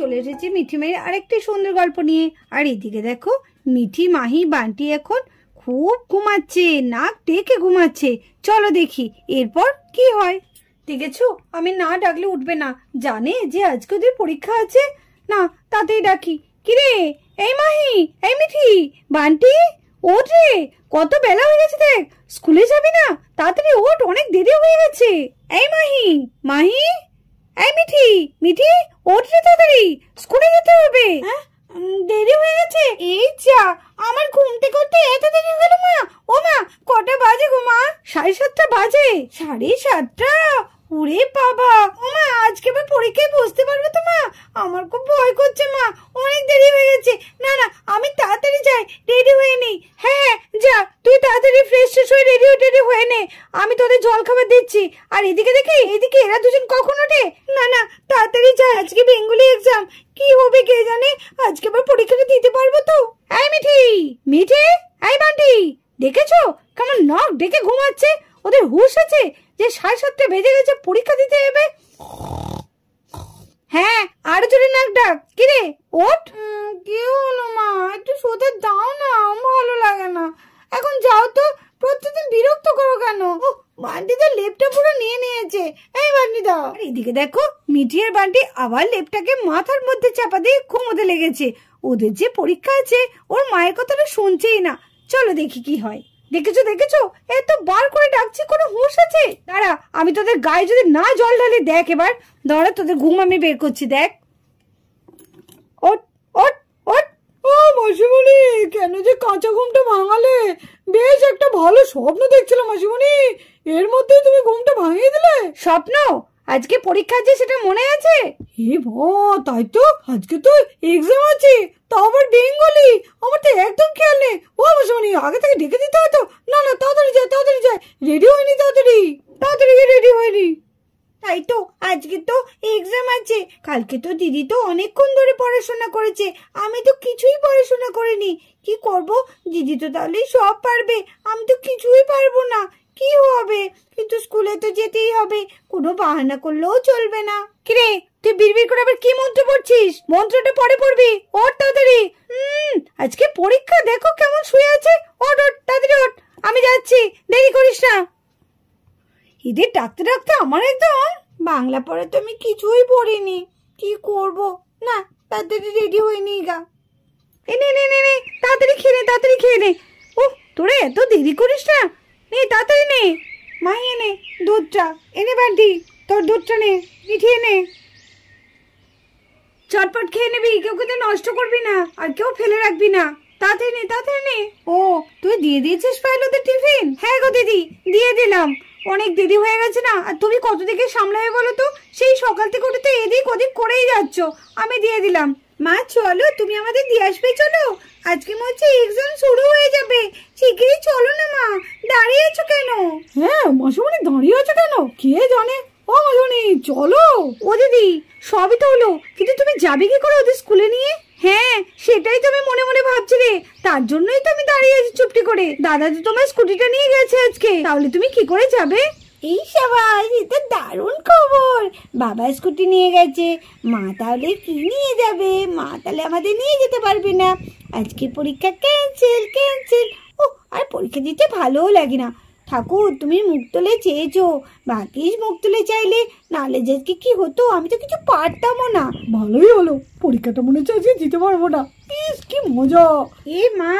চলে এসেছি মিঠি মাহির আরেকটি সুন্দর গল্প নিয়ে আর এদিকে দেখো মিঠি মাহি বান্টি এখন খুব ঘুমাচ্ছে নাক ডেকে ঘুমাচ্ছে চলো দেখি এরপর কি হয় দেখেছো আমি না ডাকলে উঠবে না জানে যে আজকে ওদের পরীক্ষা আছে না তাতেই ডাকি কিরে এই মাহি এই মিঠি বান্টি ওঠ রে কত বেলা হয়ে গেছে দেখ স্কুলে যাবি না তাড়াতাড়ি ওঠ অনেক দেরি হয়ে গেছে এই মাহি মাহি এই মিঠি মিঠি ওঠ রে তাড়াতাড়ি স্কুলে যেতে হবে হ্যাঁ? দেরি হয়ে গেছে এই যা আমার ঘুমতে করতে এত দেরি হলো মা ও মা কটা বাজে গো মা সাড়ে সাতটা বাজে সাড়ে সাতটা ওরে বাবা ও মা আজকে আবার পরীক্ষায় বসতে পারবে তো মা আমার খুব ভয় করছে মা অনেক দেরি হয়ে গেছে না না আমি তাড়াতাড়ি যাই রেডি হয়ে নি হ্যাঁ, হ্যাঁ যা তুই তাড়াতাড়ি ফ্রেশ ফ্রেশ হয়ে রেডি টেডি হয়ে নে আমি তোদের জল খাবার দিচ্ছি আর এদিকে দেখি এদিকে এরা দুজন কখন ওঠে না না তাড়াতাড়ি যাই আজকে বেঙ্গলি এক্সাম কি হবে কে জানে আজকে আবার পরীক্ষাটা দিতে পারবো তো এই মিঠি মিঠি এই বান্টি দেখেছো কেমন নখ ডেকে ঘুমাচ্ছে ওদের হুশ আছে যে সাড়ে সাতটা বেজে গেছে পরীক্ষা দিতে এবে হ্যাঁ আর জোরে নাক ডাক কিরে ওট কি হলো মা একটু শুতে দাও না ভালো লাগে না এখন যাও তো প্রত্যেকদিন বিরক্ত করো কেন তো লেপটা পুরো নিয়ে নিয়েছে এই বান্টি দাও এদিকে দেখো মিটিয়ার বান্টি আবার লেপটাকে মাথার মধ্যে চাপা দিয়ে ঘুমোতে লেগেছে ওদের যে পরীক্ষা আছে ওর মায়ের কথাটা শুনছেই না চলো দেখি কি হয় দেখেছো দেখেছো এত বার করে ডাকছি কোনো হুঁশ আছে দাঁড়া আমি তোদের গায়ে যদি না জল ঢালি দেখ এবার দাঁড়া তোদের ঘুম আমি বের করছি দেখ ওট ওট ও কেন যে কাঁচা ঘুমটা ভাঙালে বেশ একটা ভালো স্বপ্ন এর তুমি ঘুমটা ভাঙিয়ে দিলে স্বপ্ন আজকে পরীক্ষা আছে সেটা মনে আছে হে ভা তাই তো আজকে তো এক্সাম আছে তা আবার বেঙ্গলি আমার তো একদম খেয়াল নেই ও বসমানি আগে থেকে ডেকে দিতে হতো না না তাড়াতাড়ি যায় তাড়াতাড়ি যায় রেডি হয়নি তাড়াতাড়ি তাড়াতাড়ি রেডি হয়নি তাই তো আজকে তো এক্সাম আছে কালকে তো দিদি তো অনেকক্ষণ ধরে পড়াশোনা করেছে আমি তো কিছুই পড়াশোনা করিনি কি করব দিদি তো তাহলে সব পারবে আমি তো কিছুই পারবো না কি হবে কিন্তু স্কুলে তো যেতেই হবে কোনো বাহানা করলেও চলবে না কিরে তুই বিড়বিড় করে আবার কি মন্ত্র পড়ছিস মন্ত্রটা পরে পড়বি ওর তাড়াতাড়ি হুম আজকে পরীক্ষা দেখো কেমন শুয়ে আছে ওট ওট তাড়াতাড়ি ওট আমি যাচ্ছি দেরি করিস না এদের ডাকতে ডাকতে আমার একদম বাংলা পড়ে তো আমি কিছুই পড়িনি কি করব না তাড়াতাড়ি রেডি হইনি গা এ নে নে নে তাড়াতাড়ি খেয়ে নে তাড়াতাড়ি খেয়ে নে ও তোরা এত দেরি করিস না মা এনে দুধটা এনে দি তোর দুধটা নে মিঠিয়ে নে চটপট খেয়ে নিবি কেউ কিন্তু নষ্ট করবি না আর কেউ ফেলে রাখবি না তাড়াতাড়ি নে তাড়াতাড়ি নে ও তুই দিয়ে দিয়েছিস তোর টিফিন হ্যাঁ গো দিদি দিয়ে দিলাম অনেক দেরি হয়ে গেছে না আর তুমি কত দিকে সামলাবে বলো তো সেই সকাল থেকে উঠে তো এদিক ওদিক করেই যাচ্ছ আমি দিয়ে দিলাম মা চলো তুমি আমাদের দিয়ে আসবে চলো আজকে মনে হচ্ছে এক্সাম শুরু হয়ে যাবে শিগগিরই চলো না মা দাঁড়িয়েছো কেন হ্যাঁ মাসুমণি দাঁড়িয়েছো কেন কে জানে ও মাসুমণি চলো ও দিদি সবই তো হলো কিন্তু তুমি যাবে কি করে ওদের স্কুলে নিয়ে হ্যাঁ সেটাই তো আমি মনে মনে ভাবছি রে তার জন্যই তো আমি দাঁড়িয়ে আছি চুপটি করে দাদা তো তোমার স্কুটিটা নিয়ে গেছে আজকে তাহলে তুমি কি করে যাবে এই সবাই তো দারুণ খবর বাবা স্কুটি নিয়ে গেছে মা তাহলে কি নিয়ে যাবে মা তাহলে আমাদের নিয়ে যেতে পারবে না আজকে পরীক্ষা ক্যান্সেল ক্যান্সেল আর পরীক্ষা দিতে ভালোও লাগে না ঠাকুর তুমি মুখ তুলে চেয়েছো বাকিস মুখ তুলে চাইলে নালে আজকে কি হতো আমি তো কিছু পারতামও না ভালোই হলো পরীক্ষাটা মনে হচ্ছে আজকে দিতে পারবো না ইস কি মজা এ মা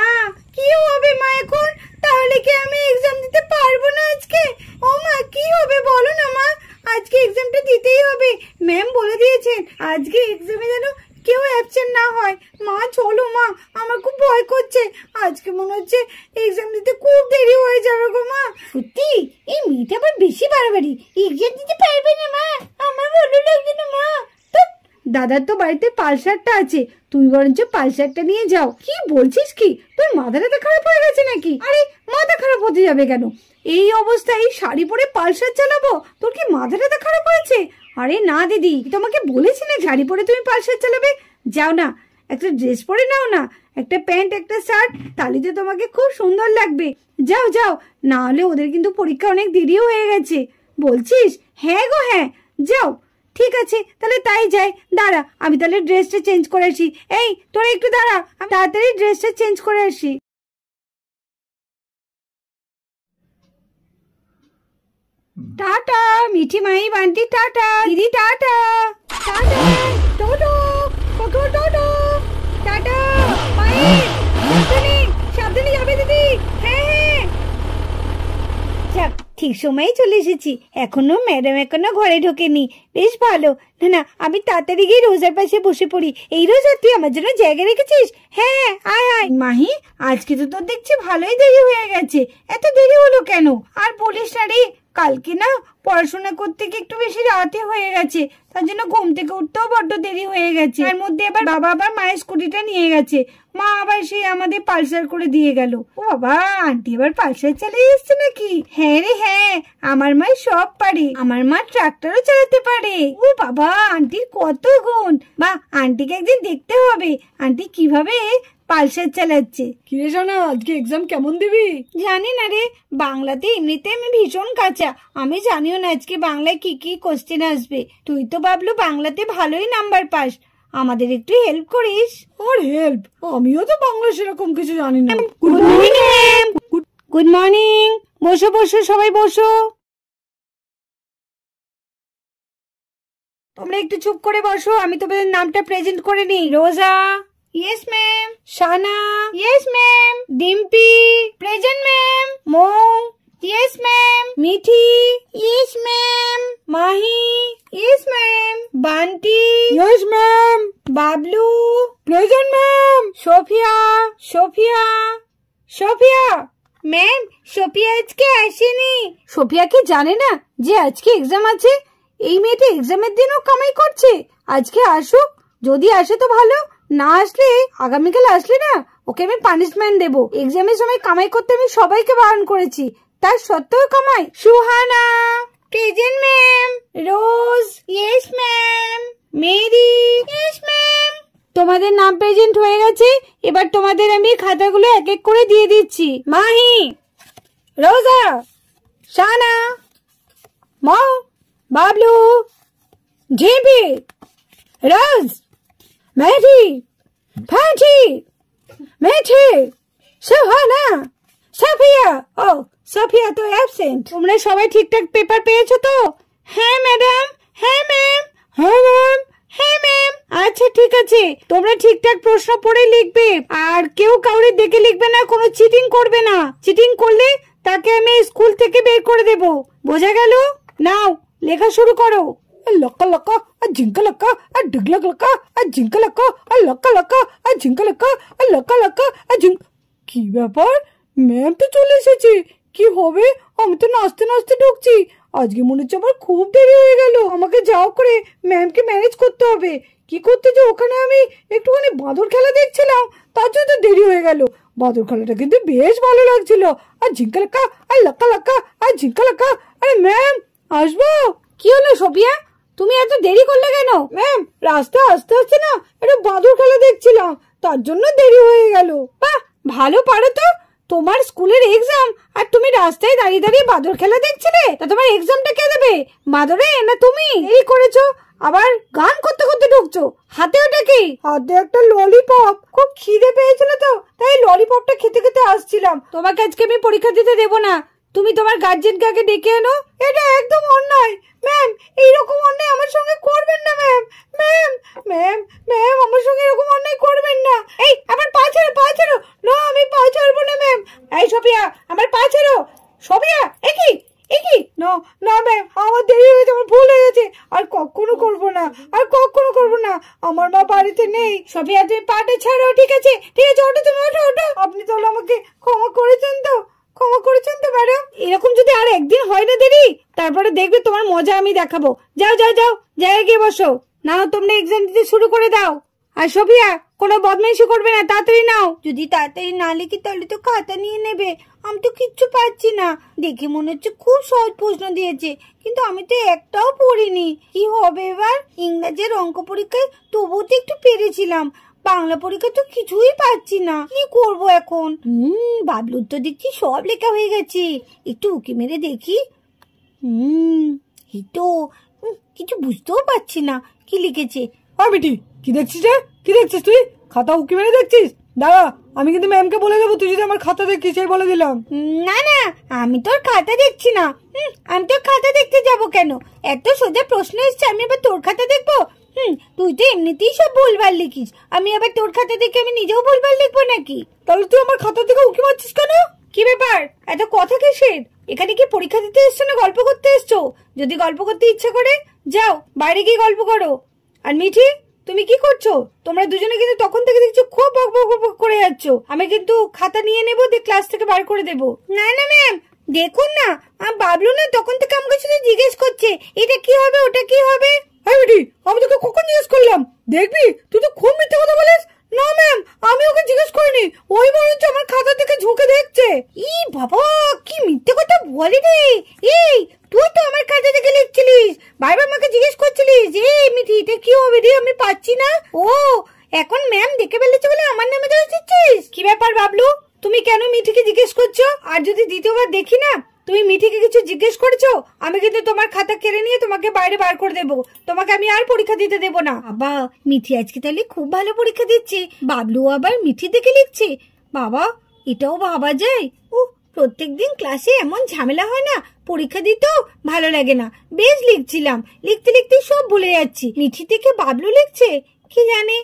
কি হবে মা এখন তাহলে কি আমি এক্সাম দিতে পারবো না আজকে ও মা কি হবে বলো না মা আজকে এক্সামটা দিতেই হবে ম্যাম বলে দিয়েছেন আজকে এক্সামে যেন কেউ অ্যাবসেন্ট না হয় মা চলো মা আমার খুব ভয় করছে আজকে মনে হচ্ছে এক্সাম দিতে খুব দেরি হয়ে যাবে গো মা সত্যি এই মেয়েটা আবার বেশি বাড়াবাড়ি এক্সাম দিতে পারবে না মা আমার ভালো লাগছে না মা দাদার তো বাড়িতে পালসারটা আছে তুই বরঞ্চ পালসারটা নিয়ে যাও কি বলছিস কি তোর মাথাটা খারাপ হয়ে গেছে নাকি আরে মাথা খারাপ হতে যাবে কেন এই অবস্থায় এই শাড়ি পরে পালসার চালাবো তোর কি মাথাটা খারাপ হয়েছে আরে না দিদি তোমাকে বলেছি না শাড়ি পরে তুমি পালসার চালাবে যাও না একটা ড্রেস পরে নাও না একটা প্যান্ট একটা শার্ট তালিতে তোমাকে খুব সুন্দর লাগবে যাও যাও না হলে ওদের কিন্তু পরীক্ষা অনেক দেরিও হয়ে গেছে বলছিস হ্যাঁ গো হ্যাঁ যাও ঠিক আছে তাহলে তাই যাই দাঁড়া আমি তাহলে ড্রেসটা চেঞ্জ করে আসি এই তোরা একটু দাঁড়া আমি তাড়াতাড়ি ড্রেসটা চেঞ্জ করে আসি টাটা মিঠি মাই বান্টি টাটা দিদি টাটা টাটা টোটো কোকো টোটো টাটা মাই সাবধানে সাবধানে যাবে দিদি হ্যাঁ, হ্যাঁ। ঠিক সময় চলে এসেছি এখনো ম্যাডাম এখনো ঘরে ঢোকেনি বেশ ভালো না না আমি তাড়াতাড়ি গিয়ে রোজার পাশে বসে পড়ি এই রোজা তুই আমার জন্য জায়গা রেখেছিস হ্যাঁ, হ্যাঁ আয় আয় মাহি আজকে তো তোর দেখছি ভালোই দেরি হয়ে গেছে এত দেরি হলো কেন আর বলিস না রে কালকে না পড়াশোনা করতে গিয়ে একটু বেশি রাতে হয়ে গেছে তার জন্য ঘুম থেকে উঠতেও বড্ড দেরি হয়ে গেছে তার মধ্যে আবার বাবা আবার মায়ের স্কুটিটা নিয়ে গেছে মা আবার সে আমাদের পালসার করে দিয়ে গেল ও বাবা আন্টি এবার পালসার চালিয়ে এসছে নাকি হ্যাঁ রে হ্যাঁ আমার মা সব পারে আমার মা ট্রাক্টরও চালাতে পারে ও বাবা আন্টির কত গুণ বা আন্টিকে একদিন দেখতে হবে আন্টি কিভাবে পালসার চালাচ্ছে কিরে জানা আজকে এক্সাম কেমন দিবি জানি না রে বাংলাতে এমনিতে আমি ভীষণ কাঁচা আমি জানিও না আজকে বাংলায় কি কি কোশ্চেন আসবে তুই তো বাবলু বাংলাতে ভালোই নাম্বার পাস আমাদের একটু হেল্প করিস আর হেল্প আমিও তো বাংলা সেরকম কিছু জানি না গুড মর্নিং গুড মর্নিং বসো বসো সবাই বসো তোমরা একটু চুপ করে বসো আমি তোমাদের নামটা প্রেজেন্ট করে নিই রোজা Yes, ma'am. Shana. Yes, ma'am. Dimpy. Present, ma'am. Mo. Yes, ma'am. Mithi. Yes, ma'am. Mahi. Yes, ma'am. Banti. Yes, ma'am. Bablu. Present, ma'am. Sophia. Sophia. Sophia. Ma'am Sophia আজকে আসেনি সোফিয়া কি জানে না যে আজকে এক্সাম আছে এই মেয়েটা এক্সামের দিনও কামাই করছে আজকে আসুক যদি আসে তো ভালো না আসলে আগামীকাল আসলে না ওকে আমি পানিশমেন্ট দেবো এক্সামের সময় কামাই করতে আমি সবাইকে বারণ করেছি তার সত্ত্বেও কামাই Suhana present ma'am Rose yes ma'am Mary yes ma'am তোমাদের নাম প্রেজেন্ট হয়ে গেছে এবার তোমাদের আমি খাতাগুলো এক এক করে দিয়ে দিচ্ছি মাহি রোজা শানা মা Bablu Jhipi Rose Matty, Patty, Matty, Sohana, Sophia. Oh, Sophia তো অ্যাবসেন্ট তোমরা সবাই ঠিকঠাক পেপার পেয়েছো তো হ্যাঁ ম্যাডাম হ্যাঁ ম্যাম হ্যাঁ ম্যাম হ্যাঁ ম্যাম আচ্ছা ঠিক আছে তোমরা ঠিকঠাক প্রশ্ন পড়ে লিখবে আর কেউ কাউরে দেখে লিখবে না কোনো চিটিং করবে না চিটিং করলে তাকে আমি স্কুল থেকে বের করে দেব বোঝা গেল নাও লেখা শুরু করো లొక్కలొక్క ఆ జింకలొక్క ఆ డిగ్లొక్క ఆ జింకలొక్క ఆ లొక్కలొక్క ఆ జింకలొక్క ఆ లొక్కలొక్క ఆ జిం কি ব্যাপার ম্যাম তো চলে এসেছে কি হবে আমি তো নাচতে নাচতে ঢুকছি আজকে মনে হচ্ছে আমার খুব দেরি হয়ে গেল আমাকে যাও করে ম্যামকে ম্যানেজ করতে হবে কি করতে যে ওখানে আমি একটুখানি বাঁদর খেলা দেখছিলাম তার জন্য তো দেরি হয়ে গেল বাঁদর খেলাটা কিন্তু বেশ ভালো লাগছিল আর ঝিঙ্কা লাক্কা আর লাক্কা লাক্কা আর ঝিঙ্কা লাক্কা আরে ম্যাম আসবো কি হলো সবিয়া তুমি এত দেরি করলে কেন ম্যাম রাস্তা আস্তে আস্তে না একটা বাদুর খেলা দেখছিলাম তার জন্য দেরি হয়ে গেল বা ভালো পারো তো তোমার স্কুলের এক্সাম আর তুমি রাস্তায় দাঁড়িয়ে দাঁড়িয়ে বাঁদর খেলা দেখছিলে তা তোমার এক্সামটা কে দেবে মাদরে না তুমি এই করেছো আবার গান করতে করতে ঢুকছো হাতে ওটা কি হাতে একটা ললিপপ খুব খিদে পেয়েছিল তো তাই ললিপপটা খেতে খেতে আসছিলাম তোমাকে আজকে আমি পরীক্ষা দিতে দেবো না তুমি তোমার গার্জেন কাকে ডেকে এনো এটা একদম অন্যায় ম্যাম এইরকম অন্যায় আমার সঙ্গে করবেন না ম্যাম ম্যাম ম্যাম ম্যাম আমার সঙ্গে এরকম অন্যায় করবেন না এই আমার পা ছাড়ো পা ছাড়ো না আমি পা ছাড়বো না ম্যাম এই সফিয়া আমার পা ছাড়ো সফিয়া একই একই না না ম্যাম আমার দেরি হয়ে গেছে আমার ভুল হয়ে গেছে আর কখনো করবো না আর কখনো করবো না আমার মা বাড়িতে নেই সফিয়া তুমি পাটা ছাড়ো ঠিক আছে ঠিক আছে ওটা তুমি ওটা ওঠো আপনি তাহলে আমাকে ক্ষমা করেছেন তো ক্ষমা করেছেন তো ম্যাডাম এরকম যদি আর একদিন হয় না দেরি তারপরে দেখবে তোমার মজা আমি দেখাবো যাও যাও যাও জায়গায় গিয়ে বসো নাও তোমরা এক্সাম দিতে শুরু করে দাও আর সোফিয়া কোনো বদমাইশি করবে না তাড়াতাড়ি নাও যদি তাড়াতাড়ি না লিখি তাহলে তো খাতা নিয়ে নেবে আমি তো কিচ্ছু পাচ্ছি না দেখে মনে হচ্ছে খুব সহজ প্রশ্ন দিয়েছে কিন্তু আমি তো একটাও পড়িনি কি হবে এবার ইংরাজের অঙ্ক পরীক্ষায় তবুও তো একটু পেরেছিলাম বাংলা পরীক্ষা তো কিছুই পাচ্ছি না কি করব এখন হুম বাবলুর তো দেখছি সব লেখা হয়ে গেছে একটু উকি মেরে দেখি হুম এই তো কিছু বুঝতেও পারছি না কি লিখেছে আমিটি কি দেখছিস রে কি দেখছিস তুই খাতা উকি মেরে দেখছিস দাদা আমি কিন্তু ম্যামকে বলে দেবো তুই যদি আমার খাতা দেখিস সেই বলে দিলাম না না আমি তোর খাতা দেখছি না আমি তোর খাতা দেখতে যাব কেন এত সোজা প্রশ্ন এসছে আমি এবার তোর খাতা দেখবো হুম তুই তো এমনিতেই সব ভুলভাল লিখিস আমি আবার তোর খাতা দেখে আমি নিজেও ভুলভাল লিখবো নাকি তাহলে তুই আমার খাতা থেকে উকি মারছিস কেন কি ব্যাপার এত কথা কিসের এখানে কি পরীক্ষা দিতে এসছো না গল্প করতে এসছো যদি গল্প করতে ইচ্ছে করে যাও বাইরে গিয়ে গল্প করো আর মিঠি তুমি কি করছো তোমরা দুজনে কিন্তু তখন থেকে দেখছো খুব বক বক বক করে যাচ্ছ আমি কিন্তু খাতা নিয়ে নেবো দিয়ে ক্লাস থেকে বার করে দেবো না না ম্যাম দেখুন না আমি বাবলু না তখন থেকে আমাকে শুধু জিজ্ঞেস করছে এটা কি হবে ওটা কি হবে হ্যাঁ বেটি আমি তোকে কখন জিজ্ঞেস করলাম দেখবি তুই তো খুব মিথ্যে কথা বলিস না ম্যাম আমি ওকে জিজ্ঞেস করিনি ওই বরঞ্চ আমার খাতা থেকে ঝুঁকে দেখছে ই বাবা কি মিথ্যে কথা বলে রে এই তুই তো আমার খাতা থেকে লিখছিলিস বাইবার আমাকে জিজ্ঞেস করছিলিস যে মিঠি এটা কি হবে রে আমি পাচ্ছি না ও এখন ম্যাম দেখে ফেলেছে বলে আমার নামে ধরে দিচ্ছিস কি ব্যাপার বাবলু তুমি কেন মিঠিকে জিজ্ঞেস করছো আর যদি দ্বিতীয়বার দেখি না তুমি মিঠিকে কিছু জিজ্ঞেস করেছো আমি কিন্তু তোমার খাতা কেড়ে নিয়ে তোমাকে বাইরে বার করে দেবো তোমাকে আমি আর পরীক্ষা দিতে দেব না বাবা মিঠি আজকে তাহলে খুব ভালো পরীক্ষা দিচ্ছে বাবলু আবার মিঠি দেখে লিখছে বাবা এটাও ভাবা যায় ও প্রত্যেক দিন ক্লাসে এমন ঝামেলা হয় না পরীক্ষা দিতেও ভালো লাগে না বেশ লিখছিলাম লিখতে লিখতে সব ভুলে যাচ্ছি মিঠি থেকে বাবলু লিখছে কি জানে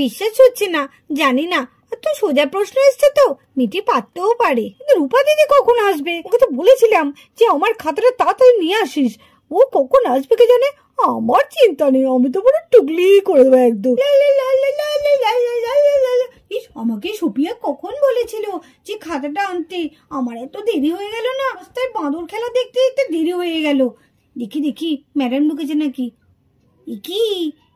বিশ্বাস হচ্ছে না জানি না তো সোজা প্রশ্ন এসছে তো মিটি পারতেও পারে কিন্তু রূপা দিদি কখন আসবে ওকে তো বলেছিলাম যে আমার খাতাটা তাড়াতাড়ি নিয়ে আসিস ও কখন আসবে কে জানে আমার চিন্তা নেই আমি তো পুরো টুকলি করে দেবো একদম ইস আমাকে সুপিয়া কখন বলেছিল যে খাতাটা আনতে আমার এত দেরি হয়ে গেল না রাস্তায় বাঁদর খেলা দেখতে দেখতে দেরি হয়ে গেল দেখি দেখি ম্যাডাম ঢুকেছে নাকি কি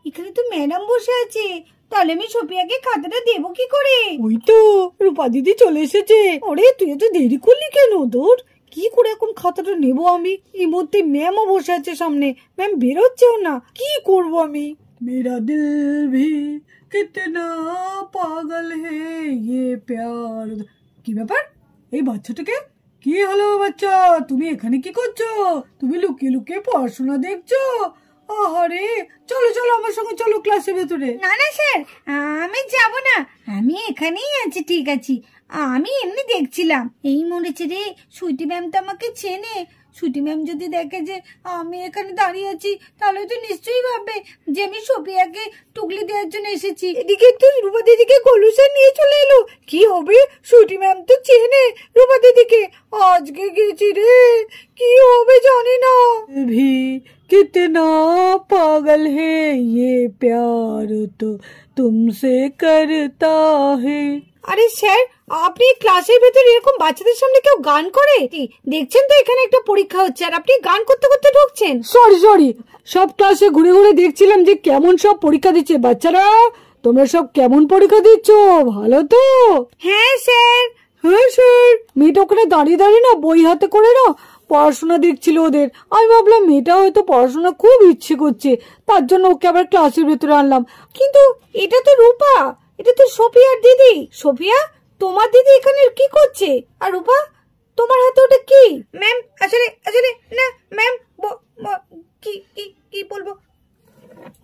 এখানে তো ম্যাডাম বসে আছে তাহলে আমি সোপিয়াকে খাতাটা দেবো কি করে ওই তো রূপা দিদি চলে এসেছে আরে তুই এত দেরি করলি কেন তোর কি করে এখন খাতাটা নেব আমি এই মধ্যে ম্যামও বসে আছে সামনে ম্যাম বেরোচ্ছেও না কি করব আমি মেরা দিল কেতনা পাগল হে ইয়ে প্যার কি ব্যাপার এই বাচ্চাটাকে কি হলো বাচ্চা তুমি এখানে কি করছো তুমি লুকিয়ে লুকিয়ে পড়াশোনা দেখছো আরে চলো চলো আমার সঙ্গে চলো ক্লাসের ভেতরে না না স্যার আমি যাব না আমি এখানেই আছি ঠিক আছি আমি এমনি দেখছিলাম এই মরেছে রে সুইটি ম্যাম তো আমাকে চেনে সুটি ম্যাম যদি দেখে যে আমি এখানে দাঁড়িয়ে আছি তাহলে তো নিশ্চয়ই ভাববে যে আমি সোফিয়াকে টুকলি দেওয়ার জন্য এসেছি এদিকে তো রূপা দিদিকে কলুশন নিয়ে চলে এলো কি হবে সুটি ম্যাম তো চেনে রূপা দিদিকে আজকে গেছি রে কি হবে জানি না कितना पागल है ये प्यार तो तुमसे করতা হে আরে স্যার আপনি ক্লাসের ভেতর এরকম বাচ্চাদের সামনে কেউ গান করে দেখছেন তো এখানে একটা পরীক্ষা হচ্ছে আর আপনি গান করতে করতে ঢুকছেন সরি সরি সব ক্লাসে ঘুরে ঘুরে দেখছিলাম যে কেমন সব পরীক্ষা দিচ্ছে বাচ্চারা তোমরা সব কেমন পরীক্ষা দিচ্ছ ভালো তো হ্যাঁ স্যার হ্যাঁ স্যার মেয়েটা ওখানে দাঁড়িয়ে দাঁড়িয়ে না বই হাতে করে না পড়াশোনা দেখছিল ওদের আমি ভাবলাম মেয়েটা হয়তো পড়াশোনা খুব ইচ্ছে করছে তার জন্য ওকে আবার ক্লাসের ভেতরে আনলাম কিন্তু এটা তো রূপা এটা তো সফিয়ার দিদি সোফিয়া তোমার দিদি এখানে কি করছে আর রূপা তোমার হাতে ওটা কি ম্যাম আসলে আসলে না ম্যাম কি কি কি বলবো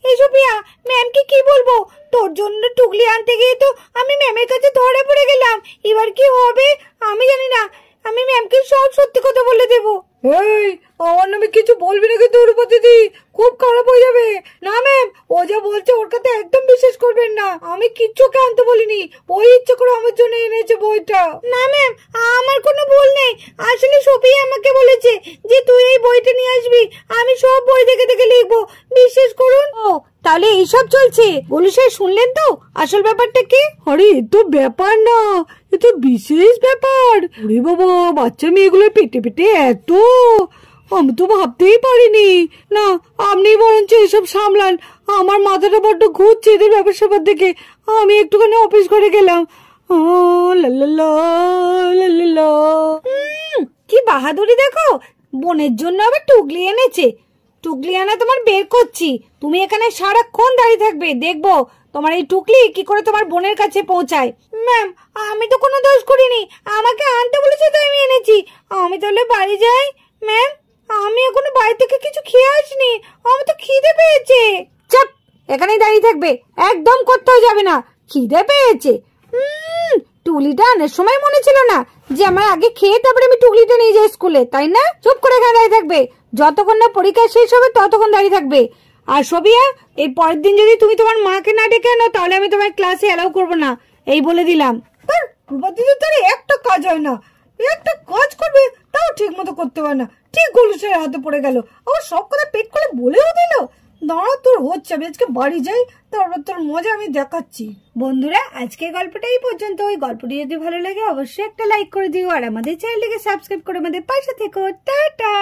এই সোফিয়া ম্যাম কি বলবো তোর জন্য টুকলি আনতে গিয়ে তো আমি ম্যামের কাছে ধরে পড়ে গেলাম এবার কি হবে আমি জানি না আমি ম্যামকে সব সত্যি কথা বলে দেবো এই আমার নামে কিছু বলবি না কিন্তু রূপা দিদি খুব খারাপ হয়ে যাবে না ম্যাম ও যা বলছে ওর কথা একদম বিশ্বাস করবেন না আমি কিচ্ছু আনতে বলিনি ওই ইচ্ছে করে আমার জন্য এনেছে বইটা না ম্যাম আমার কোনো ভুল নেই আসলে সফি আমাকে বলেছে যে তুই এই বইটা নিয়ে আসবি আমি সব বই দেখে দেখে লিখবো বিশ্বাস করুন ও তাহলে এইসব চলছে বলু স্যার শুনলেন তো আসল ব্যাপারটা কি আরে এ তো ব্যাপার না এ তো বিশেষ ব্যাপার ওরে বাবা বাচ্চা মেয়েগুলো পেটে পেটে এত আমি তো ভাবতেই পারিনি না আপনি বরঞ্চ এসব সামলান আমার মাথাটা বড্ড ঘুরছে এদের ব্যাপার স্যাপার দেখে আমি একটুখানি অফিস করে গেলাম কি বাহাদুরি দেখো বোনের জন্য আবার টুকলি এনেছে টুকলি আনা তোমার বের করছি তুমি এখানে সারাক্ষণ দাঁড়িয়ে থাকবে দেখবো তোমার এই টুকলি কি করে তোমার বোনের কাছে পৌঁছায় ম্যাম আমি তো কোনো দোষ করিনি আমাকে আনতে বলেছে তাই আমি এনেছি আমি তাহলে বাড়ি যাই ম্যাম আমি এখনো বাড়ি থেকে কিছু খেয়ে আসিনি আমি তো খিদে পেয়েছে চাপ এখানেই দাঁড়িয়ে থাকবে একদম কোথাও যাবে না খিদে পেয়েছে হুম আনার সময় মনে ছিল না যে আমার আগে খেয়ে তারপরে আমি টুকলিটা নিয়ে যাই স্কুলে তাই না চুপ করে এখানে দাঁড়িয়ে থাকবে যতক্ষণ না পরীক্ষা শেষ হবে ততক্ষণ দাঁড়িয়ে থাকবে আর সবিয়া এই পরের দিন যদি তুমি তোমার মাকে না ডেকে আনো তাহলে আমি তোমার ক্লাসে অ্যালাউ করব না এই বলে দিলাম তার একটা কাজ হয় না একটা কাজ করবে তাও ঠিক মতো করতে পারে না ঠিক গুলুসের হাতে পড়ে গেল আমার সব কথা পেট করে বলেও দিল দাঁড়া তোর হচ্ছে আমি আজকে বাড়ি যাই তারপর তোর মজা আমি দেখাচ্ছি বন্ধুরা আজকে গল্পটা এই পর্যন্ত ওই গল্পটি যদি ভালো লাগে অবশ্যই একটা লাইক করে দিও আর আমাদের চ্যানেলটিকে সাবস্ক্রাইব করে আমাদের পাশে থেকো টাটা